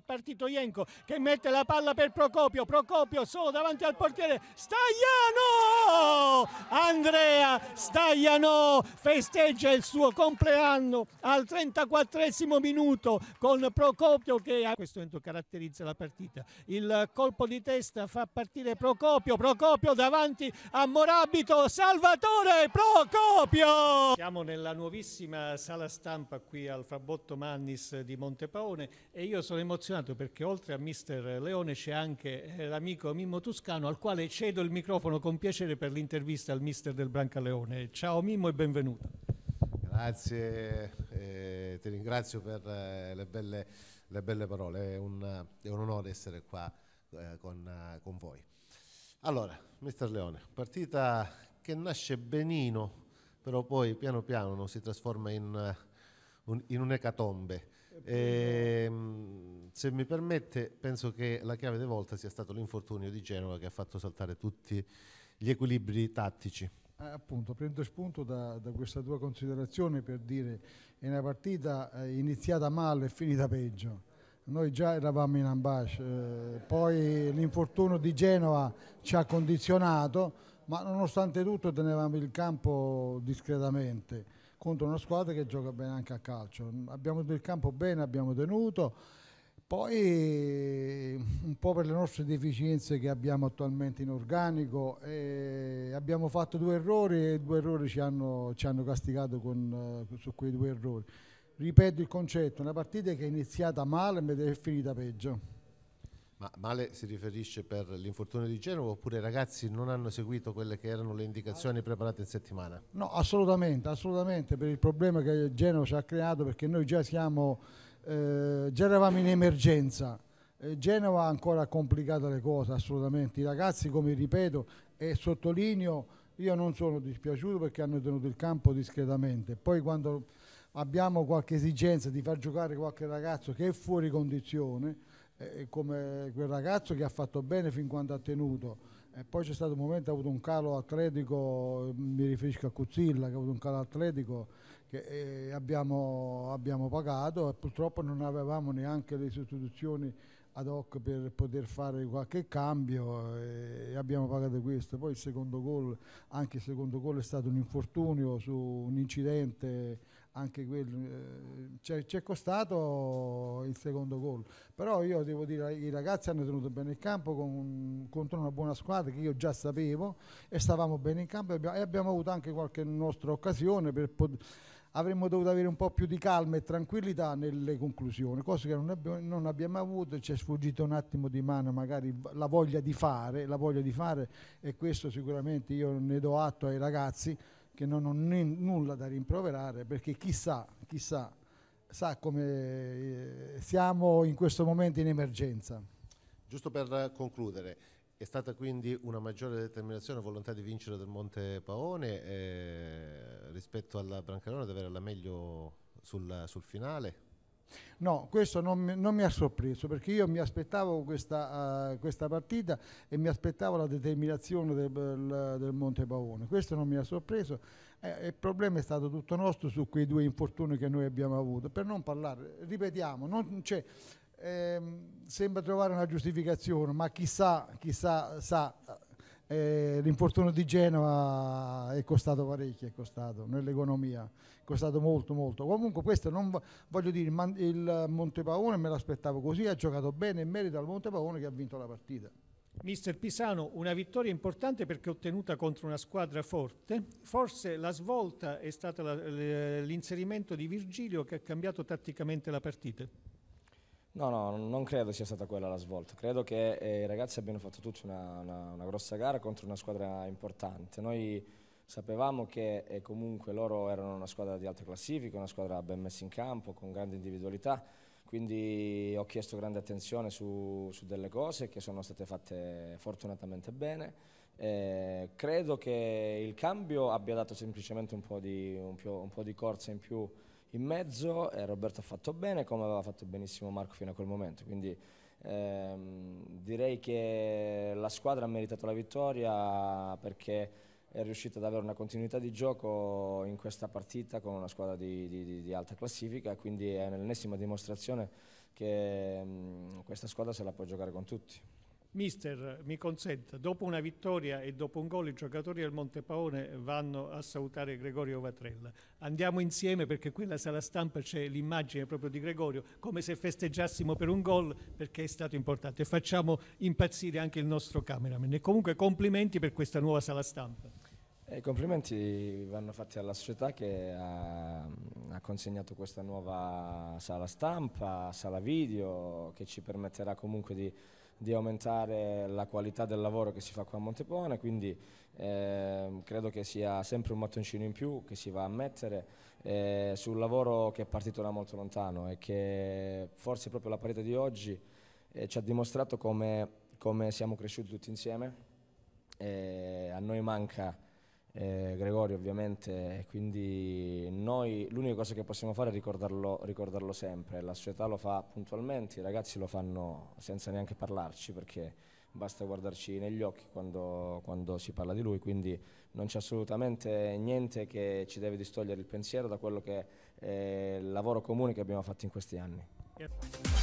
partito Ienco che mette la palla per Procopio, Procopio solo davanti al portiere, Stagliano! Andrea Stagliano festeggia il suo compleanno al 34 minuto con Procopio che a questo momento caratterizza la partita. Il colpo di testa fa partire Procopio, Procopio davanti a Morabito, Salvatore Procopio! Siamo nella nuovissima sala stampa qui al Fabotto Mannis di Montepaone e io sono emozionato emozionato perché oltre a mister Leone c'è anche eh, l'amico Mimmo Toscano al quale cedo il microfono con piacere per l'intervista al mister del Branca Leone. Ciao Mimmo e benvenuto. Grazie, eh, ti ringrazio per eh, le, belle, le, belle, parole, è un, è un onore essere qua eh, con, con voi. Allora, mister Leone, partita che nasce benino, però poi piano piano si trasforma in, in un'ecatombe Ehm, se mi permette, penso che la chiave di volta sia stato l'infortunio di Genova che ha fatto saltare tutti gli equilibri tattici. Ah, appunto, prendo spunto da, da, questa tua considerazione per dire che è una partita eh, iniziata male e finita peggio. Noi già eravamo in ambascia, eh, poi l'infortunio di Genova ci ha condizionato, ma nonostante tutto tenevamo il campo discretamente contro una squadra che gioca bene anche a calcio. Abbiamo il campo bene, abbiamo tenuto, poi un po' per le nostre deficienze che abbiamo attualmente in organico eh, abbiamo fatto due errori e due errori ci hanno, ci hanno castigato con, eh, su quei due errori. Ripeto il concetto, una partita che è iniziata male ma è finita peggio. Ma male si riferisce per l'infortunio di Genova oppure i ragazzi non hanno seguito quelle che erano le indicazioni preparate in settimana? No, assolutamente, assolutamente per il problema che Genova ci ha creato perché noi già siamo, eh, già eravamo in emergenza. Eh, Genova ha ancora complicato le cose, assolutamente. I ragazzi, come ripeto e sottolineo, io non sono dispiaciuto perché hanno tenuto il campo discretamente. Poi quando abbiamo qualche esigenza di far giocare qualche ragazzo che è fuori condizione, eh, come quel ragazzo che ha fatto bene fin quando ha tenuto. E poi c'è stato un momento, che ha avuto un calo atletico, mi riferisco a Cuzzilla che ha avuto un calo atletico che eh, abbiamo, abbiamo pagato e purtroppo non avevamo neanche le sostituzioni ad hoc per poter fare qualche cambio e abbiamo pagato questo. Poi il secondo gol, anche il secondo gol è stato un infortunio su un incidente anche quello eh, c'è, c'è costato il secondo gol però io devo dire i ragazzi hanno tenuto bene il campo con, contro una buona squadra che io già sapevo e stavamo bene in campo e abbiamo, e abbiamo avuto anche qualche nostra occasione per avremmo dovuto avere un po' più di calma e tranquillità nelle conclusioni, cosa che non abbiamo, non abbiamo avuto, ci è sfuggito un attimo di mano magari la voglia di fare, la voglia di fare e questo sicuramente io ne do atto ai ragazzi che non ho nulla da rimproverare perché chissà, chissà, sa come eh, siamo in questo momento in emergenza. Giusto per concludere, è stata quindi una maggiore determinazione, e volontà di vincere del Monte Paone eh, rispetto alla Brancarone, di avere la meglio sul, sul finale? No, questo non mi, non mi, ha sorpreso perché io mi aspettavo questa, uh, questa partita e mi aspettavo la determinazione del, del, del Monte Pavone. Questo non mi ha sorpreso. Eh, il problema è stato tutto nostro su quei due infortuni che noi abbiamo avuto. Per non parlare, ripetiamo, non, cioè, ehm, sembra trovare una giustificazione, ma chissà, chissà sa eh, l'infortunio di Genova è costato parecchio, è costato nell'economia, è costato molto molto. Comunque questo non voglio dire, il, il Montepaone me l'aspettavo così, ha giocato bene in merito al Montepaone che ha vinto la partita. Mister Pisano, una vittoria importante perché ottenuta contro una squadra forte. Forse la svolta è stata l'inserimento di Virgilio che ha cambiato tatticamente la partita. No, no, non credo sia stata quella la svolta. Credo che eh, i ragazzi abbiano fatto tutti una, una, una, grossa gara contro una squadra importante. Noi sapevamo che eh, comunque loro erano una squadra di alta classifica, una squadra ben messa in campo, con grande individualità, quindi ho chiesto grande attenzione su, su delle cose che sono state fatte fortunatamente bene. Eh, credo che il cambio abbia dato semplicemente un po' di, un più, un po di corsa in più in mezzo e eh, Roberto ha fatto bene come aveva fatto benissimo Marco fino a quel momento. Quindi ehm, direi che la squadra ha meritato la vittoria perché è riuscita ad avere una continuità di gioco in questa partita con una squadra di, di, di alta classifica, quindi è l'ennesima dimostrazione che mh, mm, questa squadra se la può giocare con tutti. Mister, mi consenta, dopo una vittoria e dopo un gol i giocatori del Montepaone vanno a salutare Gregorio Vatrella. Andiamo insieme perché qui nella sala stampa c'è l'immagine proprio di Gregorio, come se festeggiassimo per un gol perché è stato importante. Facciamo impazzire anche il nostro cameraman. E comunque complimenti per questa nuova sala stampa. Eh, I complimenti vanno fatti alla società che ha, ha, consegnato questa nuova sala stampa, sala video, che ci permetterà comunque di di aumentare la qualità del lavoro che si fa qua a Montepone, quindi eh, credo che sia sempre un mattoncino in più che si va a mettere eh, sul lavoro che è partito da molto lontano e che forse proprio la parete di oggi eh, ci ha dimostrato come, come, siamo cresciuti tutti insieme. Eh, a noi manca eh, Gregorio ovviamente, quindi noi l'unica cosa che possiamo fare è ricordarlo, ricordarlo, sempre, la società lo fa puntualmente, i ragazzi lo fanno senza neanche parlarci perché basta guardarci negli occhi quando, quando si parla di lui, quindi non c'è assolutamente niente che ci deve distogliere il pensiero da quello che è eh, il lavoro comune che abbiamo fatto in questi anni. Yep.